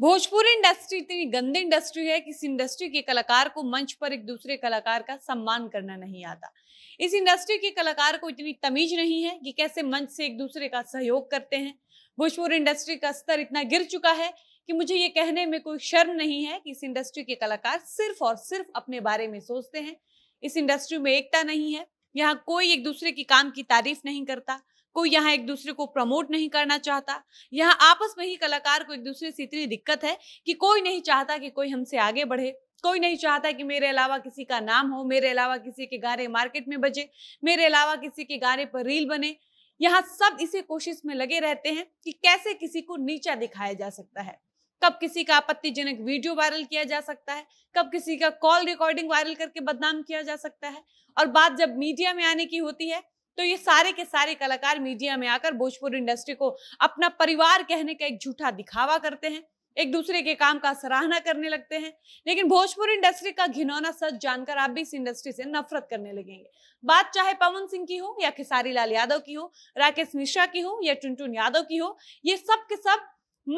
Bhojpuri industry इतनी गंदी industry है कि इस इंडस्ट्री के कलाकार को मंच पर एक दूसरे कलाकार का सम्मान करना नहीं आता इस इंडस्ट्री के कलाकार को इतनी तमीज नहीं है कि कैसे मंच से एक दूसरे का सहयोग करते हैं भोजपुरी इंडस्ट्री का स्तर इतना गिर चुका है कि मुझे ये कहने में कोई शर्म नहीं है कि इस इंडस्ट्री के कलाकार सिर्फ और सिर्फ अपने बारे में सोचते हैं इस इंडस्ट्री में एकता नहीं है यहाँ कोई एक दूसरे के काम की तारीफ नहीं करता कोई यहाँ एक दूसरे को प्रमोट नहीं करना चाहता यहाँ आपस में ही कलाकार को एक दूसरे से इतनी दिक्कत है कि कोई नहीं चाहता कि कोई हमसे आगे बढ़े कोई नहीं चाहता कि मेरे अलावा किसी का नाम हो मेरे अलावा किसी के गाने मार्केट में बजे मेरे अलावा किसी के गाने पर रील बने यहाँ सब इसी कोशिश में लगे रहते हैं कि कैसे किसी को नीचा दिखाया जा सकता है कब किसी का आपत्तिजनक वीडियो वायरल किया जा सकता है कब किसी का कॉल रिकॉर्डिंग वायरल करके बदनाम किया जा सकता है और बात जब मीडिया में आने की होती है तो ये सारे के सारे कलाकार मीडिया में आकर भोजपुर इंडस्ट्री को अपना परिवार कहने का एक झूठा दिखावा करते हैं एक दूसरे के काम का सराहना करने लगते हैं लेकिन भोजपुर इंडस्ट्री का घिनौना सच जानकर आप भी इस इंडस्ट्री से नफरत करने लगेंगे बात चाहे पवन सिंह की हो या खेसारी लाल यादव की हो राकेश मिश्रा की हो या टुनटुन यादव की हो ये सब के सब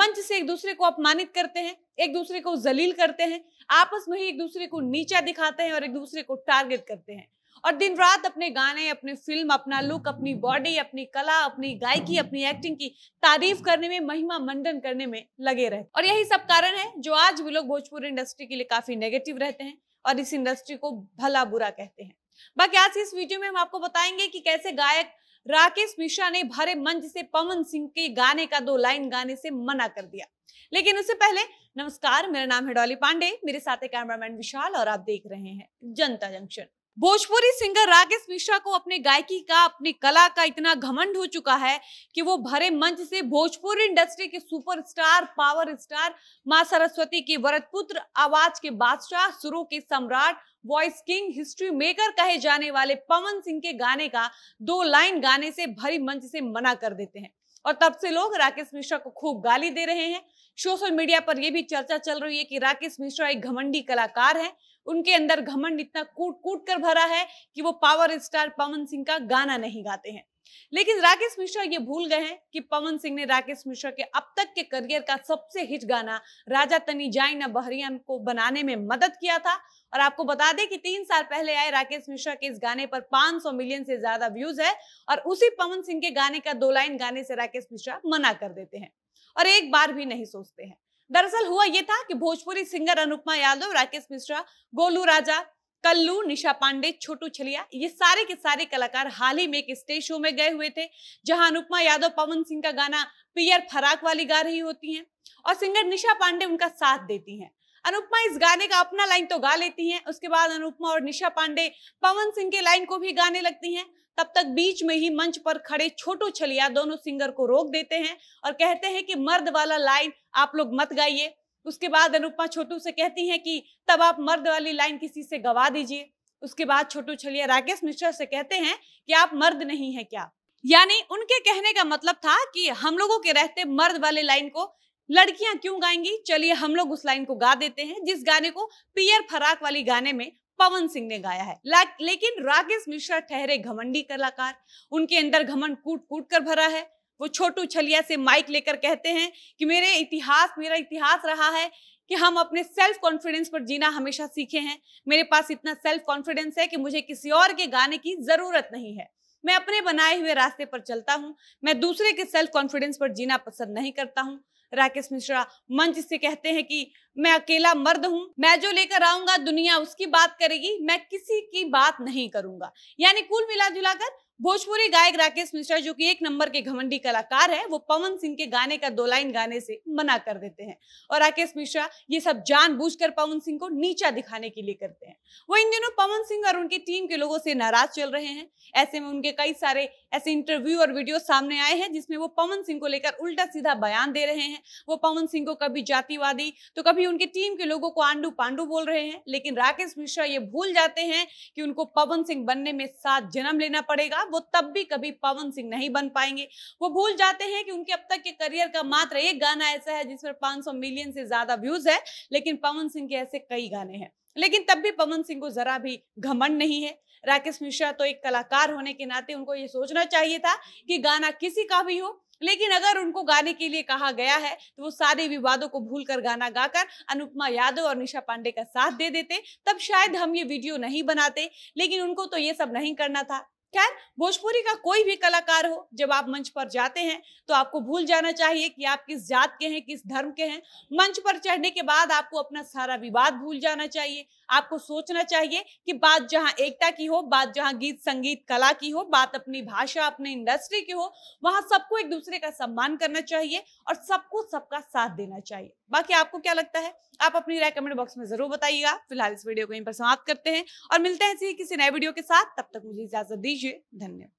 मंच से एक दूसरे को अपमानित करते हैं एक दूसरे को जलील करते हैं आपस में ही एक दूसरे को नीचा दिखाते हैं और एक दूसरे को टारगेट करते हैं और दिन रात अपने गाने अपने फिल्म अपना लुक अपनी बॉडी अपनी कला अपनी गायकी अपनी एक्टिंग की तारीफ करने में महिमा मंडन करने में लगे रहे और यही सब कारण है जो आज भी लोग भोजपुरी इंडस्ट्री के लिए काफी नेगेटिव रहते हैं और इस इंडस्ट्री को भला बुरा कहते हैं बाकी आज इस वीडियो में हम आपको बताएंगे कि कैसे गायक राकेश मिश्रा ने भरे मंच से पवन सिंह के गाने का दो लाइन गाने से मना कर दिया लेकिन उससे पहले नमस्कार मेरा नाम है डॉली पांडे मेरे साथ है कैमरामैन विशाल और आप देख रहे हैं जनता जंक्शन भोजपुरी सिंगर राकेश मिश्रा को अपने गायकी का अपनी कला का इतना घमंड हो चुका है कि वो भरे मंच से भोजपुरी इंडस्ट्री के सुपरस्टार पावर स्टार माँ सरस्वती के वरदपुत्र आवाज के बादशाह सुरों के सम्राट वॉइस किंग हिस्ट्री मेकर कहे जाने वाले पवन सिंह के गाने का दो लाइन गाने से भरी मंच से मना कर देते हैं और तब से लोग राकेश मिश्रा को खूब गाली दे रहे हैं सोशल मीडिया पर यह भी चर्चा चल रही है कि राकेश मिश्रा एक घमंडी कलाकार हैं उनके अंदर घमंड इतना कूट कूट कर भरा है कि वो पावर स्टार पवन सिंह का गाना नहीं गाते हैं लेकिन राकेश मिश्रा ये भूल गए हैं कि पवन सिंह ने राकेश मिश्रा के अब तक के करियर का सबसे हिट गाना राजा तनी जाए बहरियन को बनाने में मदद किया था और आपको बता दें कि तीन साल पहले आए राकेश मिश्रा के इस गाने पर 500 मिलियन से ज्यादा व्यूज है और उसी पवन सिंह के गाने का दो लाइन गाने से राकेश मिश्रा मना कर देते हैं और एक बार भी नहीं सोचते हैं दरअसल हुआ यह था कि भोजपुरी सिंगर अनुपमा यादव राकेश मिश्रा गोलू राजा कल्लू निशा पांडे छोटू छलिया ये सारे के सारे कलाकार हाल ही में एक स्टेज शो में गए हुए थे जहां अनुपमा यादव पवन सिंह का गाना पियर फराक वाली गा रही होती हैं और सिंगर निशा पांडे उनका साथ देती हैं अनुपमा इस गाने का अपना लाइन तो गा लेती हैं उसके बाद अनुपमा और निशा पांडे पवन सिंह के लाइन को भी गाने लगती हैं तब तक बीच में ही मंच पर खड़े छोटू छलिया दोनों सिंगर को रोक देते हैं और कहते हैं कि मर्द वाला लाइन आप लोग मत गाइए उसके बाद अनुपमा छोटू से कहती हैं कि तब आप मर्द वाली लाइन किसी से गवा दीजिए उसके बाद छोटू छलिया राकेश मिश्रा से कहते हैं कि आप मर्द नहीं है क्या यानी उनके कहने का मतलब था कि हम लोगों के रहते मर्द वाले लाइन को लड़कियां क्यों गाएंगी चलिए हम लोग उस लाइन को गा देते हैं जिस गाने को पियर फराक वाली गाने में पवन सिंह ने गाया है लेकिन राकेश मिश्रा ठहरे घमंडी कलाकार उनके अंदर घमंड कूट कूट कर भरा है वो छोटू छलिया से माइक लेकर कहते हैं कि मेरे इतिहास मेरा इतिहास रहा है कि हम अपने सेल्फ कॉन्फिडेंस पर जीना हमेशा सीखे हैं मेरे पास इतना सेल्फ कॉन्फिडेंस है कि मुझे किसी और के गाने की जरूरत नहीं है मैं अपने बनाए हुए रास्ते पर चलता हूं मैं दूसरे के सेल्फ कॉन्फिडेंस पर जीना पसंद नहीं करता हूं राकेश मिश्रा मंच से कहते हैं कि मैं अकेला मर्द हूं मैं जो लेकर आऊंगा दुनिया उसकी बात करेगी मैं किसी की बात नहीं करूंगा यानी कुल मिला जुलाकर भोजपुरी गायक राकेश मिश्रा जो कि एक नंबर के घमंडी कलाकार हैं वो पवन सिंह के गाने का दो लाइन गाने से मना कर देते हैं और राकेश मिश्रा ये सब जानबूझकर पवन सिंह को नीचा दिखाने के लिए करते हैं वो इन दिनों पवन सिंह और उनकी टीम के लोगों से नाराज चल रहे हैं ऐसे में उनके कई सारे ऐसे इंटरव्यू और वीडियो सामने आए हैं जिसमें वो पवन सिंह को लेकर उल्टा सीधा बयान दे रहे हैं वो पवन सिंह को कभी जातिवादी तो कभी उनकी टीम के लोगों को आंडू पांडू बोल रहे हैं लेकिन राकेश मिश्रा ये भूल जाते हैं कि उनको पवन सिंह बनने में सात जन्म लेना पड़ेगा वो तब भी कभी पवन सिंह नहीं बन पाएंगे वो भूल जाते हैं कि उनके अब तक के करियर का मात्र एक गाना ऐसा है जिस पर 500 मिलियन से ज्यादा व्यूज है लेकिन पवन सिंह के ऐसे कई गाने हैं लेकिन तब भी पवन सिंह को जरा भी घमंड नहीं है राकेश मिश्रा तो एक कलाकार होने के नाते उनको ये सोचना चाहिए था कि गाना किसी का भी हो लेकिन अगर उनको गाने के लिए कहा गया है तो वो सारे विवादों को भूलकर गाना गाकर अनुपमा यादव और निशा पांडे का साथ दे देते तब शायद हम ये वीडियो नहीं बनाते लेकिन उनको तो ये सब नहीं करना था खैर भोजपुरी का कोई भी कलाकार हो जब आप मंच पर जाते हैं तो आपको भूल जाना चाहिए कि आप किस जात के हैं किस धर्म के हैं मंच पर चढ़ने के बाद आपको अपना सारा विवाद भूल जाना चाहिए आपको सोचना चाहिए कि बात जहां एकता की हो बात जहां गीत संगीत कला की हो बात अपनी भाषा अपने इंडस्ट्री की हो वहाँ सबको एक दूसरे का सम्मान करना चाहिए और सबको सबका साथ देना चाहिए बाकी आपको क्या लगता है आप अपनी राय कमेंट बॉक्स में जरूर बताइएगा फिलहाल इस वीडियो को यहीं पर समाप्त करते हैं और मिलते हैं किसी नए वीडियो के साथ तब तक मुझे इजाजत दीजिए दीजिए धन्यवाद